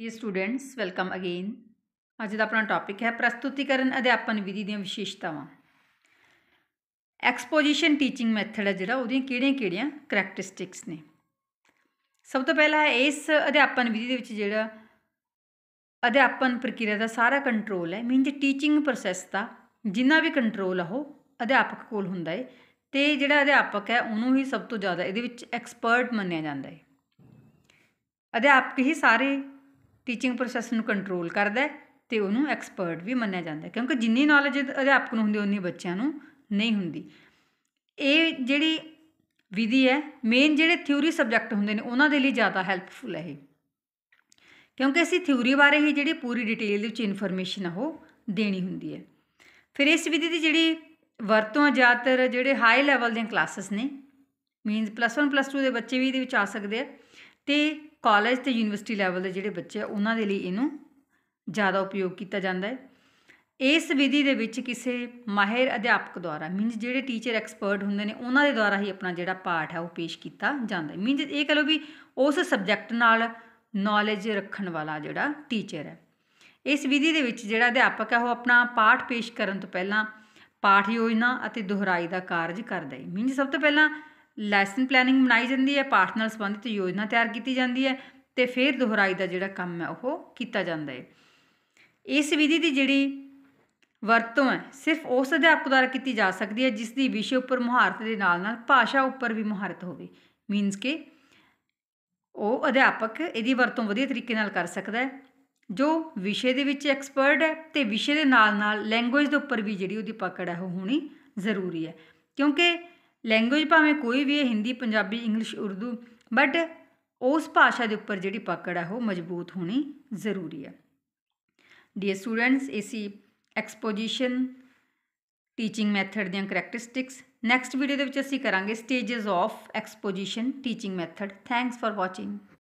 D students welcome again ਅੱਜ ਦਾ ਆਪਣਾ topic ਹੈ ਪ੍ਰਸਤੁਤੀਕਰਨ ਅਧਿਆਪਨ ਵਿਧੀ ਦੀਆਂ ਵਿਸ਼ੇਸ਼ਤਾਵਾਂ ਐਕਸਪੋਜੀਸ਼ਨ ਟੀਚਿੰਗ ਮੈਥਡ ਹੈ ਜਿਹੜਾ ਉਹਦੀਆਂ ਕਿਹੜੀਆਂ-ਕਿਹੜੀਆਂ ਕੈਰੈਕਟਰਿਸਟਿਕਸ ਨੇ ਸਭ ਤੋਂ ਪਹਿਲਾਂ ਹੈ ਇਸ ਅਧਿਆਪਨ ਵਿਧੀ ਦੇ ਵਿੱਚ ਜਿਹੜਾ ਅਧਿਆਪਨ ਪ੍ਰਕਿਰਿਆ ਦਾ ਸਾਰਾ ਕੰਟਰੋਲ ਹੈ ਮੀਨਸ ਟੀਚਿੰਗ ਪ੍ਰੋਸੈਸ ਦਾ ਜਿੰਨਾ ਵੀ ਕੰਟਰੋਲ ਆ ਉਹ ਅਧਿਆਪਕ ਕੋਲ ਹੁੰਦਾ ਹੈ ਤੇ ਜਿਹੜਾ ਅਧਿਆਪਕ ਹੈ ਉਹਨੂੰ ਹੀ ਸਭ ਤੋਂ ਜ਼ਿਆਦਾ ਇਹਦੇ ਵਿੱਚ ਐਕਸਪਰਟ ਮੰਨਿਆ ਜਾਂਦਾ ਹੈ ਅਧਿਆਪਕ ਹੀ ਸਾਰੇ ਟੀਚਿੰਗ ਪ੍ਰੋਸੈਸ ਨੂੰ ਕੰਟਰੋਲ ਕਰਦਾ ਤੇ ਉਹਨੂੰ ਐਕਸਪਰਟ ਵੀ ਮੰਨਿਆ ਜਾਂਦਾ ਕਿਉਂਕਿ ਜਿੰਨੀ ਨੌਲੇਜ ਅਧਿਆਪਕ ਨੂੰ ਹੁੰਦੀ ਉਨੀ ਬੱਚਿਆਂ ਨੂੰ ਨਹੀਂ ਹੁੰਦੀ ਇਹ ਜਿਹੜੀ ਵਿਧੀ ਹੈ ਮੇਨ ਜਿਹੜੇ ਥਿਊਰੀ ਸਬਜੈਕਟ ਹੁੰਦੇ ਨੇ ਉਹਨਾਂ ਦੇ ਲਈ ਜ਼ਿਆਦਾ ਹੈਲਪਫੁਲ ਹੈ ਇਹ ਕਿਉਂਕਿ ਅਸੀਂ ਥਿਊਰੀ ਬਾਰੇ ਹੀ ਜਿਹੜੀ ਪੂਰੀ ਡਿਟੇਲ ਦੇ ਵਿੱਚ ਇਨਫੋਰਮੇਸ਼ਨ ਆ ਉਹ ਦੇਣੀ ਹੁੰਦੀ ਹੈ ਫਿਰ ਇਸ ਵਿਧੀ ਦੀ ਜਿਹੜੀ ਵਰਤੋਂ ਜ਼ਿਆਦਾਤਰ ਜਿਹੜੇ ਹਾਈ ਲੈਵਲ ਦੀਆਂ ਕਲਾਸਸ ਨੇ ਮੀਨਸ ਪਲੱਸ 1 ਪਲੱਸ 2 ਦੇ ਬੱਚੇ ਵੀ ਇਹਦੇ ਵਿੱਚ ਆ ਸਕਦੇ ਆ ਤੇ ਕਾਲਜ ਤੇ ਯੂਨੀਵਰਸਿਟੀ ਲੈਵਲ ਦੇ ਜਿਹੜੇ ਬੱਚੇ ਆ ਉਹਨਾਂ ਦੇ ਲਈ ਇਹਨੂੰ ਜ਼ਿਆਦਾ ਉਪਯੋਗ ਕੀਤਾ ਜਾਂਦਾ ਹੈ ਇਸ ਵਿਧੀ ਦੇ ਵਿੱਚ ਕਿਸੇ ਮਾਹਿਰ ਅਧਿਆਪਕ ਦੁਆਰਾ ਮੀਨਸ ਜਿਹੜੇ ਟੀਚਰ ਐਕਸਪਰਟ ਹੁੰਦੇ ਨੇ ਉਹਨਾਂ ਦੇ ਦੁਆਰਾ ਹੀ ਆਪਣਾ ਜਿਹੜਾ ਪਾਠ ਹੈ ਉਹ ਪੇਸ਼ ਕੀਤਾ ਜਾਂਦਾ ਹੈ ਮੀਨਸ ਇਹ ਕਹ ਵੀ ਉਸ ਸਬਜੈਕਟ ਨਾਲ ਨੌਲੇਜ ਰੱਖਣ ਵਾਲਾ ਜਿਹੜਾ ਟੀਚਰ ਹੈ ਇਸ ਵਿਧੀ ਦੇ ਵਿੱਚ ਜਿਹੜਾ ਅਧਿਆਪਕ ਹੈ ਉਹ ਆਪਣਾ ਪਾਠ ਪੇਸ਼ ਕਰਨ ਤੋਂ ਪਹਿਲਾਂ ਪਾਠ ਯੋਜਨਾ ਅਤੇ ਦੁਹਰਾਈ ਦਾ ਕਾਰਜ ਕਰਦਾ ਹੈ ਮੀਨਸ ਸਭ ਤੋਂ ਪਹਿਲਾਂ ਲੈਸਨ ਪਲੈਨਿੰਗ ਬਣਾਈ ਜਾਂਦੀ ਹੈ ਪਾਠ ਨਾਲ ਸੰਬੰਧਿਤ ਯੋਜਨਾ ਤਿਆਰ ਕੀਤੀ ਜਾਂਦੀ ਹੈ ਤੇ ਫਿਰ ਦੁਹਰਾਈ ਦਾ ਜਿਹੜਾ ਕੰਮ ਹੈ ਉਹ ਕੀਤਾ ਜਾਂਦਾ ਹੈ ਇਸ ਵਿਧੀ ਦੀ ਜਿਹੜੀ ਵਰਤੋਂ ਹੈ ਸਿਰਫ ਉਸ ਅਧਿਆਪਕ ਦੁਆਰਾ ਕੀਤੀ ਜਾ ਸਕਦੀ ਹੈ ਜਿਸ ਦੀ ਵਿਸ਼ੇ ਉੱਪਰ ਮੁਹਾਰਤ ਦੇ ਨਾਲ ਨਾਲ ਭਾਸ਼ਾ ਉੱਪਰ ਵੀ ਮੁਹਾਰਤ ਹੋਵੇ ਮੀਨਸ ਕਿ ਉਹ ਅਧਿਆਪਕ ਇਹਦੀ ਵਰਤੋਂ ਵਧੀਆ ਤਰੀਕੇ ਨਾਲ ਕਰ ਸਕਦਾ ਹੈ ਜੋ ਵਿਸ਼ੇ ਦੇ ਵਿੱਚ ਐਕਸਪਰਟ ਹੈ ਤੇ ਵਿਸ਼ੇ ਦੇ ਨਾਲ ਨਾਲ ਲੈਂਗੁਏਜ ਦੇ ਉੱਪਰ ਵੀ ਜਿਹੜੀ ਉਹਦੀ ਪਕੜ ਹੈ ਉਹ ਹੋਣੀ ਜ਼ਰੂਰੀ ਹੈ ਕਿਉਂਕਿ ਲੈਂਗੁਏਜ ਭਾਵੇਂ ਕੋਈ ਵੀ ਹੈ ਹਿੰਦੀ ਪੰਜਾਬੀ ਇੰਗਲਿਸ਼ ਉਰਦੂ ਬਟ ਉਸ ਭਾਸ਼ਾ ਦੇ ਉੱਪਰ ਜਿਹੜੀ ਪਕੜ ਹੈ ਉਹ ਮਜ਼ਬੂਤ ਹੋਣੀ ਜ਼ਰੂਰੀ ਹੈ ਡੀਅਰ ਸਟੂਡੈਂਟਸ ਇਸੀ ਐਕਸਪੋਜੀਸ਼ਨ ਟੀਚਿੰਗ ਮੈਥਡ ਦੀਆਂ ਕੈਰੈਕਟਰਿਸਟਿਕਸ ਨੈਕਸਟ ਵੀਡੀਓ ਦੇ ਵਿੱਚ ਅਸੀਂ ਕਰਾਂਗੇ stages of exposition teaching method thanks for watching